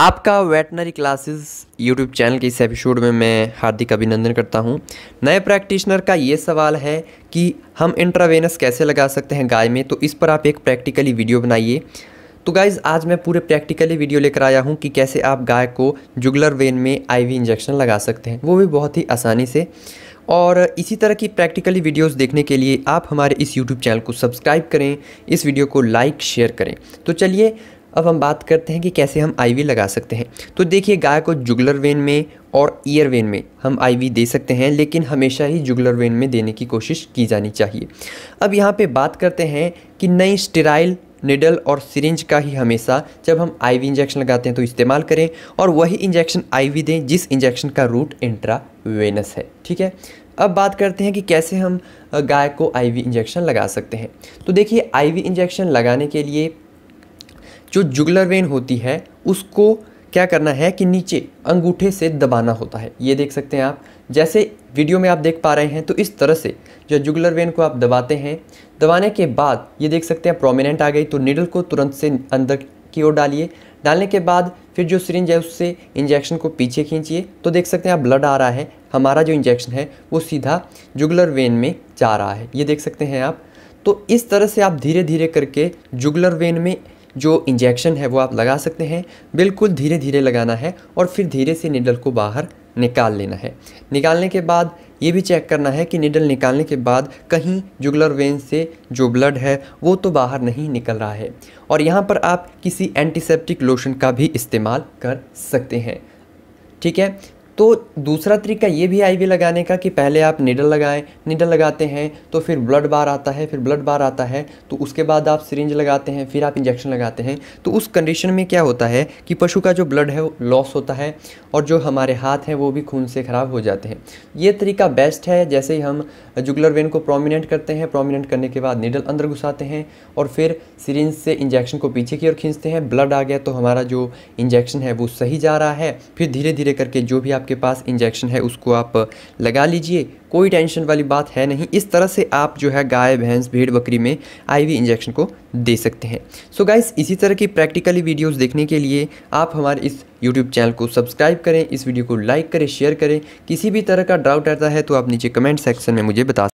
आपका veterinary classes YouTube channel के इस एपिसोड में मैं हार्दिक अभिनंदन करता हूं। नए प्रैक्टिशनर का ये सवाल है कि हम इंट्रावेनस कैसे लगा सकते हैं गाय में तो इस पर आप एक प्रैक्टिकली वीडियो बनाइए तो गाइज़ आज मैं पूरे प्रैक्टिकली वीडियो लेकर आया हूं कि कैसे आप गाय को जुगलर वेन में आई इंजेक्शन लगा सकते हैं वो भी बहुत ही आसानी से और इसी तरह की प्रैक्टिकली वीडियोस देखने के लिए आप हमारे इस यूट्यूब चैनल को सब्सक्राइब करें इस वीडियो को लाइक शेयर करें तो चलिए अब हम बात करते हैं कि कैसे हम आईवी लगा सकते हैं तो देखिए गाय को जुगलर वेन में और ईयर वेन में हम आईवी दे सकते हैं लेकिन हमेशा ही जुगलर वेन में देने की कोशिश की जानी चाहिए अब यहाँ पे बात करते हैं कि नई स्टेराइल निडल और सिरिंज का ही हमेशा जब हम आईवी इंजेक्शन लगाते हैं तो इस्तेमाल करें और वही इंजेक्शन आईवी दें जिस इंजेक्शन का रूट इंट्रावेनस है ठीक है अब बात करते हैं कि कैसे हम गाय को आईवी इंजेक्शन लगा सकते हैं तो देखिए आईवी इंजेक्शन लगाने के लिए जो जुगलर वेन होती है उसको क्या करना है कि नीचे अंगूठे से दबाना होता है ये देख सकते हैं आप जैसे वीडियो में आप देख पा रहे हैं तो इस तरह से जो जुगलर वेन को आप दबाते हैं दबाने के बाद ये देख सकते हैं प्रोमिनेंट आ गई तो नीडल को तुरंत से अंदर की ओर डालिए डालने के बाद फिर जो सिरिंज है उससे इंजेक्शन को पीछे खींचिए तो देख सकते हैं आप ब्लड आ रहा है हमारा जो इंजेक्शन है वो सीधा जुगलर वेन में जा रहा है ये देख सकते हैं आप तो इस तरह से आप धीरे धीरे करके जुगलर वेन में जो इंजेक्शन है वो आप लगा सकते हैं बिल्कुल धीरे धीरे लगाना है और फिर धीरे से निडल को बाहर निकाल लेना है निकालने के बाद ये भी चेक करना है कि निडल निकालने के बाद कहीं जुगलर वेन से जो ब्लड है वो तो बाहर नहीं निकल रहा है और यहाँ पर आप किसी एंटीसेप्टिक लोशन का भी इस्तेमाल कर सकते हैं ठीक है तो दूसरा तरीका ये भी आईवी लगाने का कि पहले आप निडल लगाएं निडल लगाते हैं तो फिर ब्लड बार आता है फिर ब्लड बार आता है तो उसके बाद आप सिरिंज लगाते हैं फिर आप इंजेक्शन लगाते हैं तो उस कंडीशन में क्या होता है कि पशु का जो ब्लड है वो लॉस होता है और जो हमारे हाथ हैं वो भी खून से ख़राब हो जाते हैं ये तरीका बेस्ट है जैसे ही हम जुगलर वेन को प्रोमिनेंट करते हैं प्रोमिनेंट करने के बाद निडल अंदर घुसाते हैं और फिर सिरिंज से इंजेक्शन को पीछे की ओर खींचते हैं ब्लड आ गया तो हमारा जो इंजेक्शन है वो सही जा रहा है फिर धीरे धीरे करके जो भी आप आपके पास इंजेक्शन है उसको आप लगा लीजिए कोई टेंशन वाली बात है नहीं इस तरह से आप जो है गाय भैंस भेड़ बकरी में आईवी इंजेक्शन को दे सकते हैं सो so गाइस इसी तरह की प्रैक्टिकली वीडियोस देखने के लिए आप हमारे इस यूट्यूब चैनल को सब्सक्राइब करें इस वीडियो को लाइक करें शेयर करें किसी भी तरह का डाउट आता है तो आप नीचे कमेंट सेक्शन में मुझे बता